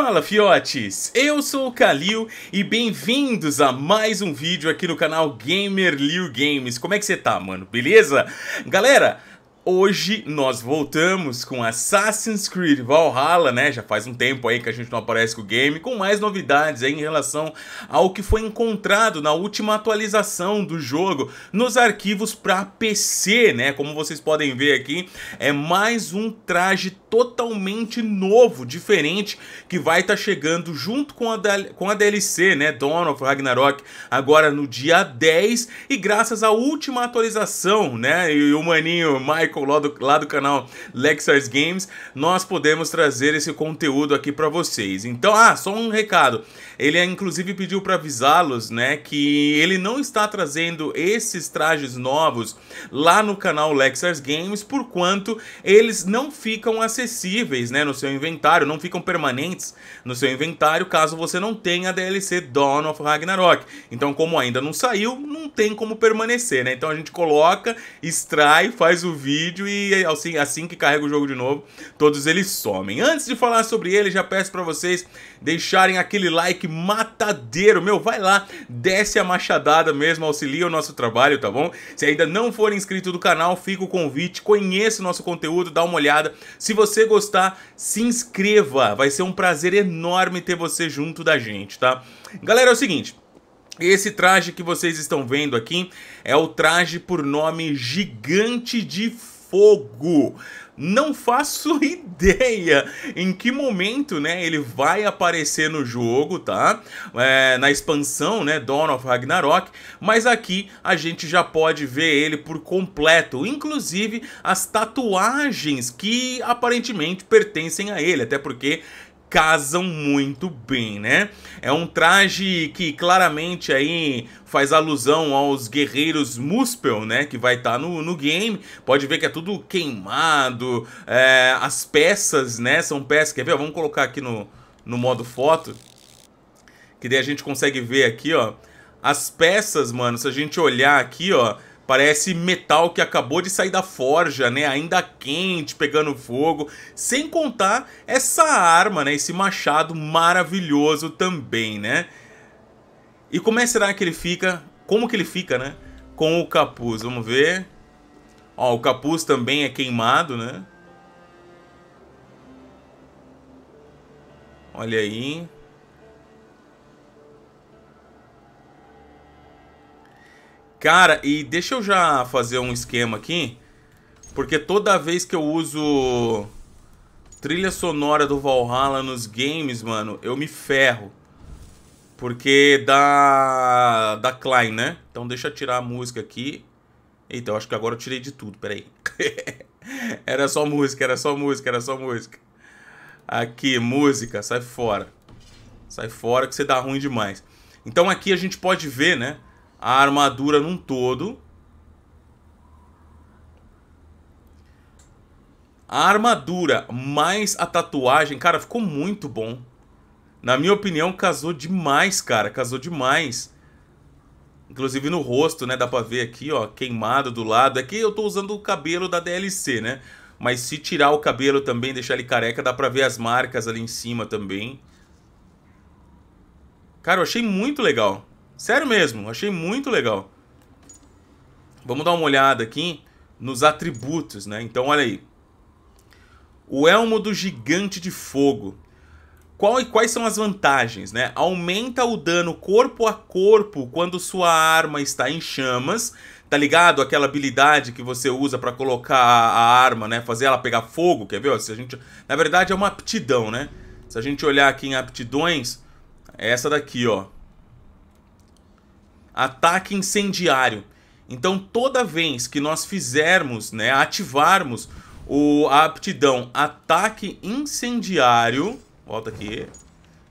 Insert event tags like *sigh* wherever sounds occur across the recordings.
Fala fiotes, eu sou o Kalil e bem-vindos a mais um vídeo aqui no canal Gamer Liu Games. Como é que você tá, mano? Beleza? Galera, hoje nós voltamos com Assassin's Creed Valhalla, né? Já faz um tempo aí que a gente não aparece com o game, com mais novidades aí em relação ao que foi encontrado na última atualização do jogo nos arquivos para PC, né? Como vocês podem ver aqui, é mais um traje totalmente novo, diferente, que vai estar tá chegando junto com a, com a DLC, né? Dawn of Ragnarok, agora no dia 10, e graças à última atualização, né? E o maninho Michael lá do, lá do canal Lexars Games, nós podemos trazer esse conteúdo aqui para vocês. Então, ah, só um recado. Ele inclusive pediu para avisá-los, né, que ele não está trazendo esses trajes novos lá no canal Lexars Games, por quanto eles não ficam acessíveis, né, no seu inventário, não ficam permanentes no seu inventário, caso você não tenha a DLC Dawn of Ragnarok. Então, como ainda não saiu, não tem como permanecer, né? Então a gente coloca, extrai, faz o vídeo vídeo e assim, assim que carrega o jogo de novo, todos eles somem. Antes de falar sobre ele, já peço para vocês deixarem aquele like matadeiro, meu, vai lá, desce a machadada mesmo, auxilia o nosso trabalho, tá bom? Se ainda não for inscrito do canal, fica o convite, conheça o nosso conteúdo, dá uma olhada. Se você gostar, se inscreva, vai ser um prazer enorme ter você junto da gente, tá? Galera, é o seguinte, esse traje que vocês estão vendo aqui é o traje por nome Gigante de fogo. Não faço *laughs* ideia em que momento, né, ele vai aparecer no jogo, tá? É, na expansão, né, Dawn of Ragnarok, mas aqui a gente já pode ver ele por completo, inclusive as tatuagens que aparentemente pertencem a ele, até porque casam muito bem, né? É um traje que claramente aí faz alusão aos guerreiros Muspel, né? Que vai estar tá no, no game. Pode ver que é tudo queimado, é, as peças, né? São peças, quer ver? Vamos colocar aqui no, no modo foto, que daí a gente consegue ver aqui, ó. As peças, mano, se a gente olhar aqui, ó, Parece metal que acabou de sair da forja, né? Ainda quente, pegando fogo. Sem contar essa arma, né? Esse machado maravilhoso também, né? E como é será que ele fica? Como que ele fica, né? Com o capuz, vamos ver. Ó, o capuz também é queimado, né? Olha aí. Cara, e deixa eu já fazer um esquema aqui. Porque toda vez que eu uso trilha sonora do Valhalla nos games, mano, eu me ferro. Porque dá. da Klein, né? Então deixa eu tirar a música aqui. Eita, eu acho que agora eu tirei de tudo, peraí. *laughs* era só música, era só música, era só música. Aqui, música, sai fora. Sai fora que você dá ruim demais. Então aqui a gente pode ver, né? a armadura num todo. A armadura mais a tatuagem, cara, ficou muito bom. Na minha opinião, casou demais, cara. Casou demais. Inclusive no rosto, né? Dá pra ver aqui, ó, queimado do lado. aqui é eu tô usando o cabelo da DLC, né? Mas se tirar o cabelo também, deixar ele careca, dá pra ver as marcas ali em cima também. Cara, eu achei muito legal. Sério mesmo, achei muito legal. Vamos dar uma olhada aqui nos atributos, né? Então, olha aí. O elmo do gigante de fogo. Qual e quais são as vantagens, né? Aumenta o dano corpo a corpo quando sua arma está em chamas, tá ligado? Aquela habilidade que você usa para colocar a arma, né, fazer ela pegar fogo, quer ver? Se a gente, na verdade é uma aptidão, né? Se a gente olhar aqui em aptidões, é essa daqui, ó ataque incendiário. Então, toda vez que nós fizermos, né, ativarmos o, a aptidão ataque incendiário, volta aqui,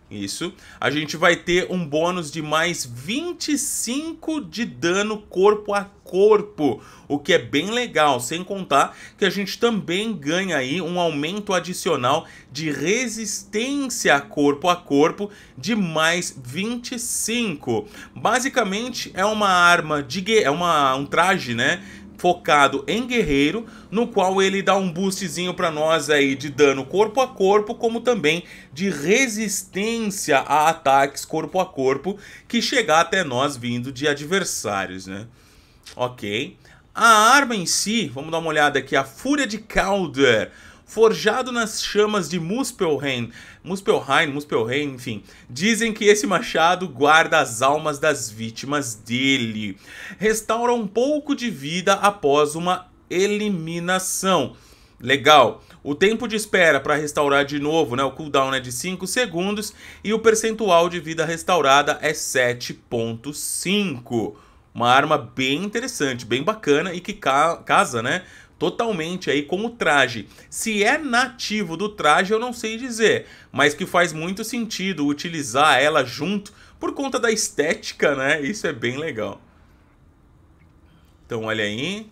isso. A gente vai ter um bônus de mais 25 de dano corpo a corpo, o que é bem legal, sem contar que a gente também ganha aí um aumento adicional de resistência corpo a corpo de mais 25. Basicamente é uma arma de é uma um traje, né, focado em guerreiro, no qual ele dá um boostzinho para nós aí de dano corpo a corpo, como também de resistência a ataques corpo a corpo que chegar até nós vindo de adversários, né? OK. A arma em si, vamos dar uma olhada aqui, a Fúria de Calder forjado nas chamas de Muspelheim, Muspelheim, Muspelheim, enfim. Dizem que esse machado guarda as almas das vítimas dele, restaura um pouco de vida após uma eliminação. Legal. O tempo de espera para restaurar de novo, né, o cooldown é de 5 segundos e o percentual de vida restaurada é 7.5. Uma arma bem interessante, bem bacana e que ca casa, né, totalmente aí com o traje. Se é nativo do traje, eu não sei dizer, mas que faz muito sentido utilizar ela junto por conta da estética, né? Isso é bem legal. Então, olha aí.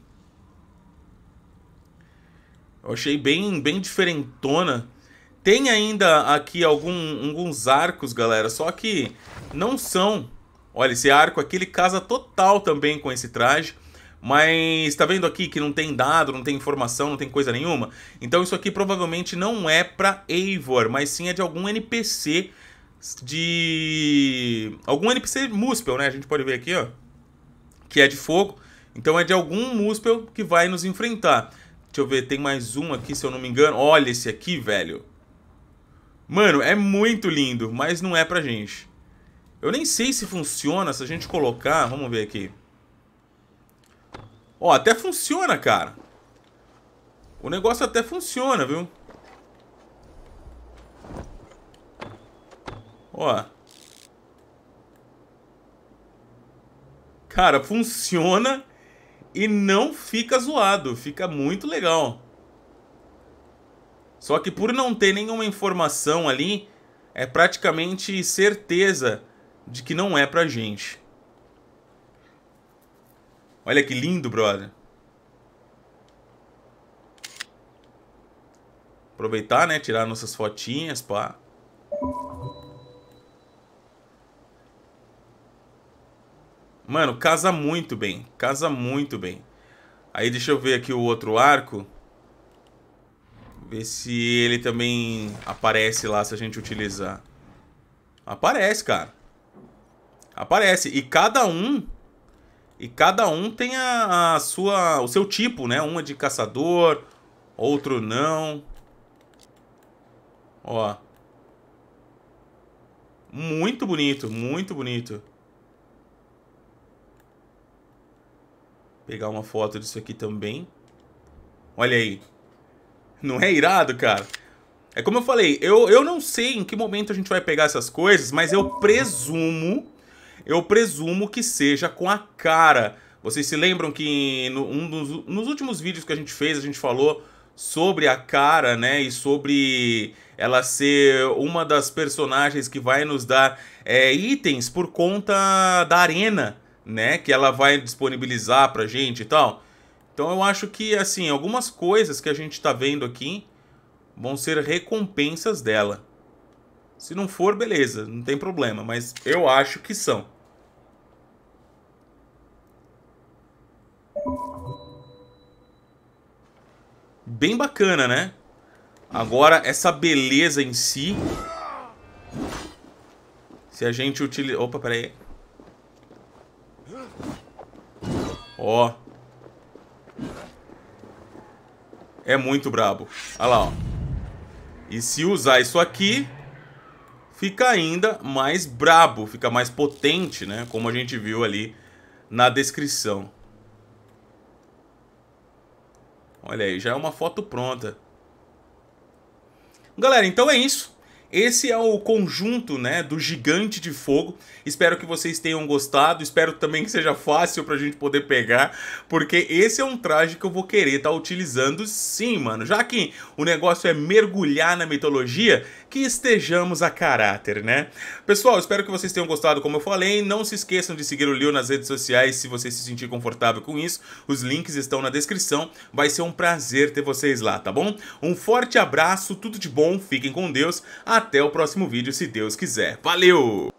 Eu achei bem, bem diferentona. Tem ainda aqui algum, alguns arcos, galera, só que não são. Olha, esse arco aqui, ele casa total também com esse traje mas está vendo aqui que não tem dado, não tem informação, não tem coisa nenhuma? Então isso aqui provavelmente não é para Eivor, mas sim é de algum NPC de... algum NPC Muspel, né? A gente pode ver aqui, ó, que é de fogo. Então é de algum Muspel que vai nos enfrentar. Deixa eu ver, tem mais um aqui, se eu não me engano. Olha esse aqui, velho. Mano, é muito lindo, mas não é pra gente. Eu nem sei se funciona se a gente colocar... Vamos ver aqui. Ó, até funciona, cara. O negócio até funciona, viu? Ó. Cara, funciona e não fica zoado. Fica muito legal. Só que por não ter nenhuma informação ali, é praticamente certeza de que não é pra gente. Olha que lindo, brother. Aproveitar, né? Tirar nossas fotinhas, pá. Mano, casa muito bem. Casa muito bem. Aí deixa eu ver aqui o outro arco. Ver se ele também aparece lá se a gente utilizar. Aparece, cara. Aparece. E cada um e cada um tem a, a sua, o seu tipo, né? Um é de caçador, outro não. Ó. Muito bonito, muito bonito. Pegar uma foto disso aqui também. Olha aí. Não é irado, cara? É como eu falei, eu, eu não sei em que momento a gente vai pegar essas coisas, mas eu presumo eu presumo que seja com a cara. Vocês se lembram que no, um dos, nos últimos vídeos que a gente fez, a gente falou sobre a cara, né? E sobre ela ser uma das personagens que vai nos dar é, itens por conta da arena, né? Que ela vai disponibilizar pra gente e tal. Então eu acho que, assim, algumas coisas que a gente tá vendo aqui vão ser recompensas dela. Se não for, beleza, não tem problema, mas eu acho que são. Bem bacana, né? Agora, essa beleza em si... Se a gente utiliza... Opa, peraí. Ó. É muito brabo. Olha lá, ó. E se usar isso aqui fica ainda mais brabo, fica mais potente, né? Como a gente viu ali na descrição. Olha aí, já é uma foto pronta. Galera, então é isso esse é o conjunto, né, do gigante de fogo. Espero que vocês tenham gostado, espero também que seja fácil pra gente poder pegar, porque esse é um traje que eu vou querer estar tá utilizando sim, mano. Já que o negócio é mergulhar na mitologia, que estejamos a caráter, né? Pessoal, espero que vocês tenham gostado, como eu falei. Não se esqueçam de seguir o Leo nas redes sociais, se você se sentir confortável com isso. Os links estão na descrição. Vai ser um prazer ter vocês lá, tá bom? Um forte abraço, tudo de bom, fiquem com Deus. Até o próximo vídeo, se Deus quiser. Valeu!